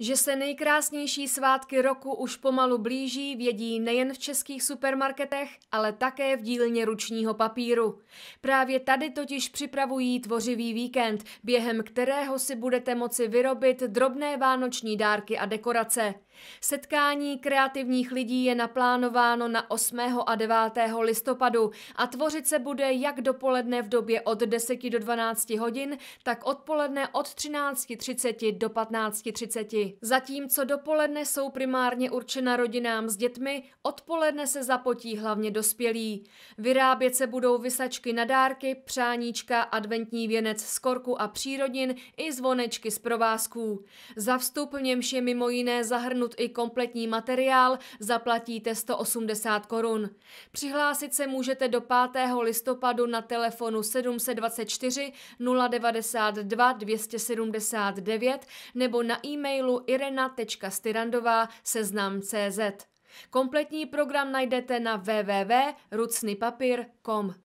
Že se nejkrásnější svátky roku už pomalu blíží, vědí nejen v českých supermarketech, ale také v dílně ručního papíru. Právě tady totiž připravují tvořivý víkend, během kterého si budete moci vyrobit drobné vánoční dárky a dekorace. Setkání kreativních lidí je naplánováno na 8. a 9. listopadu a tvořit se bude jak dopoledne v době od 10 do 12 hodin, tak odpoledne od 13.30 do 15.30. Zatímco dopoledne jsou primárně určena rodinám s dětmi, odpoledne se zapotí hlavně dospělí. Vyrábět se budou vysačky na dárky, přáníčka, adventní věnec z korku a přírodin i zvonečky z provázků. Za vstup v němž je mimo jiné zahrnut i kompletní materiál, zaplatíte 180 korun. Přihlásit se můžete do 5. listopadu na telefonu 724 092 279 nebo na e-mailu mailu irena.styrandová seznam.cz. Kompletní program najdete na www.rucnypapir.com.